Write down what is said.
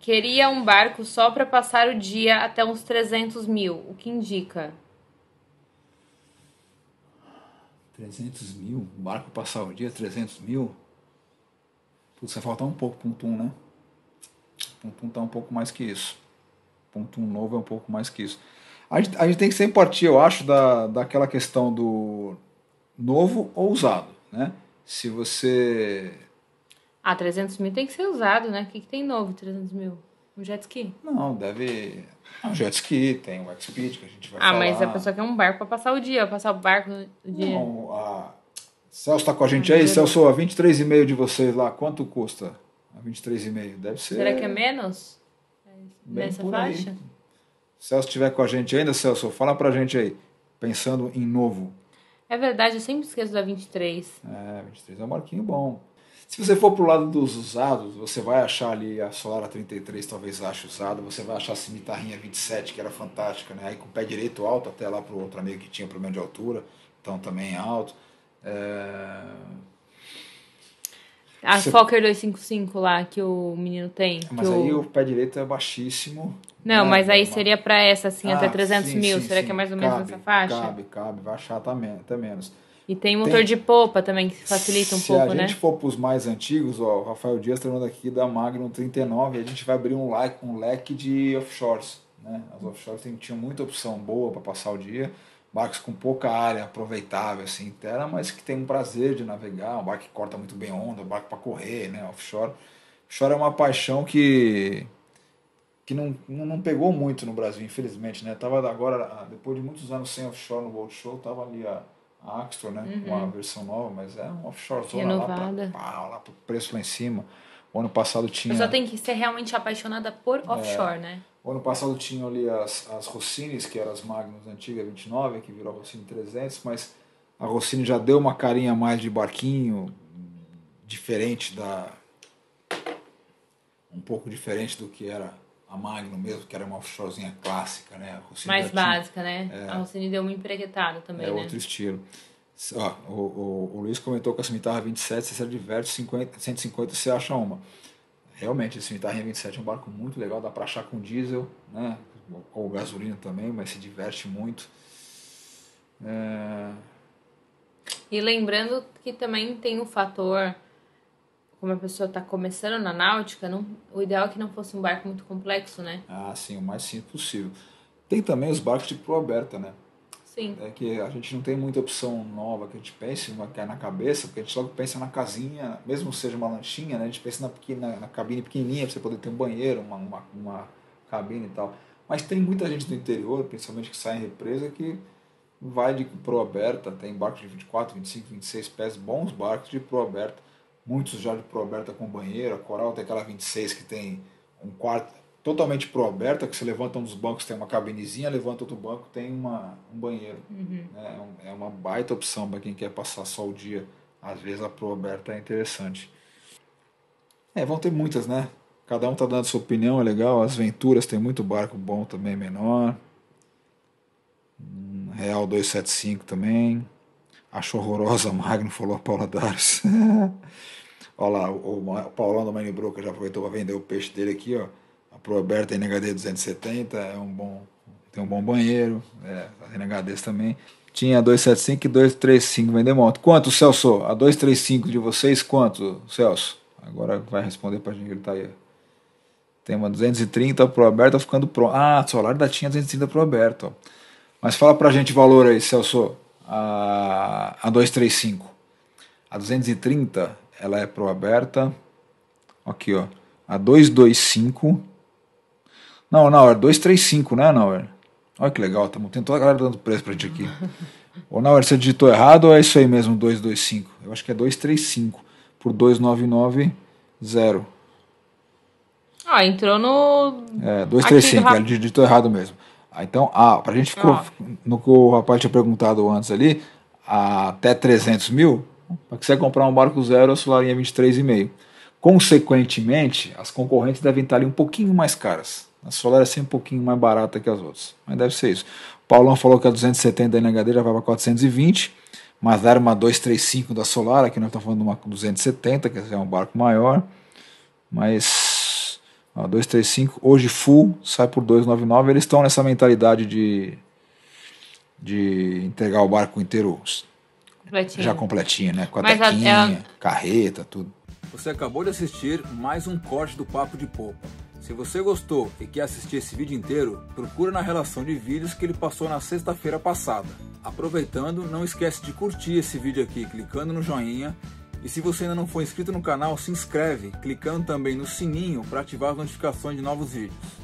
Queria um barco só para passar o dia até uns 300 mil, o que indica? 300 mil? Um barco passar o dia, 300 mil? Putz, vai faltar um pouco ponto 1, né? Ponto 1 tá um pouco mais que isso. Ponto 1 novo é um pouco mais que isso. A gente, a gente tem que sempre partir, eu acho, da, daquela questão do novo ou usado, né? Se você ah, 300 mil tem que ser usado, né? O que, que tem novo 300 mil? Um jet ski? Não, deve. Um jet ski, tem o X-Speed que a gente vai Ah, falar. mas a pessoa quer um barco pra passar o dia, passar o barco o dia. Não, a... Celso tá com a gente ah, aí, Celso, a 23,5 de vocês lá, quanto custa? A 23,5, deve ser. Será que é menos? Bem Nessa faixa? Aí. Celso estiver com a gente ainda, Celso, fala pra gente aí, pensando em novo. É verdade, eu sempre esqueço da 23. É, 23 é um marquinho bom. Se você for para o lado dos usados, você vai achar ali a Solara 33, talvez ache usada, você vai achar a Cimitarrinha 27, que era fantástica, né? aí com o pé direito alto até lá para o outro amigo que tinha problema de altura, então também alto. É... A você... Fokker 255 lá que o menino tem. Mas aí o pé direito é baixíssimo. Não, né? mas aí seria para essa, assim, ah, até 300 sim, mil. Sim, Será sim. que é mais ou menos cabe, nessa faixa? Cabe, cabe, vai achar até menos. E tem motor tem... de popa também que facilita um pouco, né? Se a gente for para os mais antigos, ó, o Rafael Dias está aqui da Magnum 39, a gente vai abrir um, like, um leque de offshores. Né? As offshores tinham muita opção boa para passar o dia, barcos com pouca área aproveitável assim, interna, mas que tem um prazer de navegar, um barco que corta muito bem onda, um barco para correr, né? Offshore. Offshore é uma paixão que que não, não pegou muito no Brasil, infelizmente, né? Tava agora, ah, depois de muitos anos sem offshore no World Show, tava ali a ah, Axtor, né? Uhum. Uma versão nova, mas é um offshore renovada. lá lá pro preço lá em cima. O ano passado tinha. Só tem que ser realmente apaixonada por é. offshore, é, né? O ano passado tinham ali as, as Rossines, que eram as Magnus antigas 29, que virou a Rossini 300, mas a Rossini já deu uma carinha mais de barquinho, diferente da. um pouco diferente do que era a Magno mesmo, que era uma offshorezinha clássica, né? Mais básica, né? É, a Rossini deu uma empreguetada também, é né? outro estilo. Ó, o, o, o Luiz comentou que a cimitarra 27, você se diverte, 50, 150 você acha uma. Realmente, a cimitarra 27 é um barco muito legal, dá para achar com diesel, né? Ou gasolina também, mas se diverte muito. É... E lembrando que também tem o fator como a pessoa está começando na náutica, não, o ideal é que não fosse um barco muito complexo, né? Ah, sim, o mais simples possível. Tem também os barcos de proa aberta, né? Sim. É que a gente não tem muita opção nova que a gente pense uma que é na cabeça, porque a gente logo pensa na casinha, mesmo seja uma lanchinha, né? A gente pensa na, pequena, na cabine pequenininha para você poder ter um banheiro, uma, uma, uma cabine e tal. Mas tem muita gente do interior, principalmente que sai em represa, que vai de proa aberta, tem barcos de 24, 25, 26 pés, bons barcos de proa aberta muitos já de proberta com banheiro, a Coral tem aquela 26 que tem um quarto totalmente proberta, que se levanta um dos bancos tem uma cabinezinha, levanta outro banco tem uma, um banheiro. Uhum. Né, é, é uma baita opção para quem quer passar só o dia. Às vezes a aberta é interessante. É, vão ter muitas, né? Cada um tá dando sua opinião, é legal. As Venturas tem muito barco bom também, menor. Hum, Real 275 também achou horrorosa Magno, falou a Paula Daros. Olha lá, o, Paulão do Mine Broker já aproveitou para vender o peixe dele aqui, ó. A Proberta NHD 270 é um bom, tem um bom banheiro, é, as também. Tinha 275 e 235 vender moto. Quanto, Celso? A 235 de vocês, quanto, Celso? Agora vai responder para a gente gritar tá aí. Tem uma 230 pro Aberta ficando pronto. Ah, o solar da tinha 230 pro ó. Mas fala pra gente o valor aí, Celso a, a 235. A 230 ela é pro aberta. Aqui, ó. A 225. Não, Nauer, é 235, né, Nauer? Olha que legal, estamos tem toda a galera dando preço pra gente aqui. Ô, Nauer, você digitou errado ou é isso aí mesmo, 225? Eu acho que é 235 por 2990. Ah, entrou no. É, 235, ele digitou errado mesmo. Ah, então, ah, para a gente ficou no que o rapaz tinha perguntado antes ali, até 300 mil, para que você comprar um barco zero, a sua linha 23,5. É Consequentemente, as concorrentes devem estar ali um pouquinho mais caras. A Solar é sempre um pouquinho mais barata que as outras, mas deve ser isso. O Paulão falou que a 270 da NHD já vai para 420, mas era uma 235 da Solar, aqui nós estamos falando de uma 270, que é um barco maior, mas 235, hoje full, sai por 299. Eles estão nessa mentalidade de, de entregar o barco inteiro completinho. já completinho, né? Com a Mas tequinha, a... É carreta, tudo. Você acabou de assistir mais um corte do Papo de Popa. Se você gostou e quer assistir esse vídeo inteiro, procura na relação de vídeos que ele passou na sexta-feira passada. Aproveitando, não esquece de curtir esse vídeo aqui clicando no joinha e se você ainda não for inscrito no canal, se inscreve, clicando também no sininho para ativar as notificações de novos vídeos.